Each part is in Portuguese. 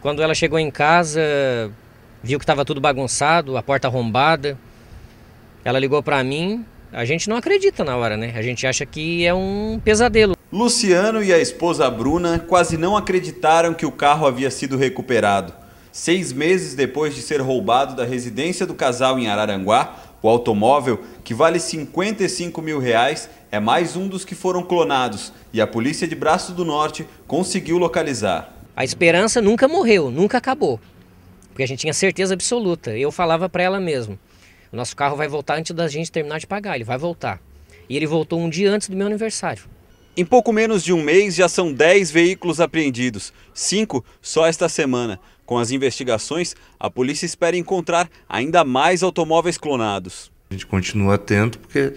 Quando ela chegou em casa, viu que estava tudo bagunçado, a porta arrombada. Ela ligou para mim. A gente não acredita na hora, né? A gente acha que é um pesadelo. Luciano e a esposa Bruna quase não acreditaram que o carro havia sido recuperado. Seis meses depois de ser roubado da residência do casal em Araranguá, o automóvel, que vale 55 mil reais, é mais um dos que foram clonados e a polícia de Braço do Norte conseguiu localizar. A esperança nunca morreu, nunca acabou. Porque a gente tinha certeza absoluta. Eu falava para ela mesmo: o nosso carro vai voltar antes da gente terminar de pagar, ele vai voltar. E ele voltou um dia antes do meu aniversário. Em pouco menos de um mês já são 10 veículos apreendidos, cinco só esta semana. Com as investigações, a polícia espera encontrar ainda mais automóveis clonados. A gente continua atento porque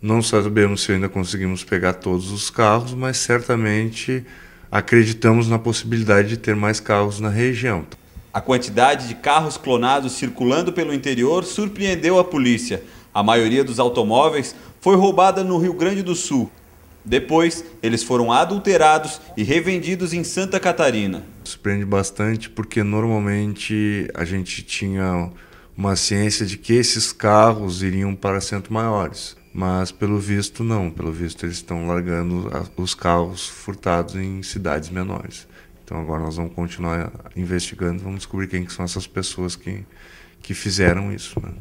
não sabemos se ainda conseguimos pegar todos os carros, mas certamente acreditamos na possibilidade de ter mais carros na região. A quantidade de carros clonados circulando pelo interior surpreendeu a polícia. A maioria dos automóveis foi roubada no Rio Grande do Sul. Depois, eles foram adulterados e revendidos em Santa Catarina. Surpreende bastante porque normalmente a gente tinha uma ciência de que esses carros iriam para centros maiores mas pelo visto não, pelo visto eles estão largando os carros furtados em cidades menores. Então agora nós vamos continuar investigando, vamos descobrir quem que são essas pessoas que, que fizeram isso. Né?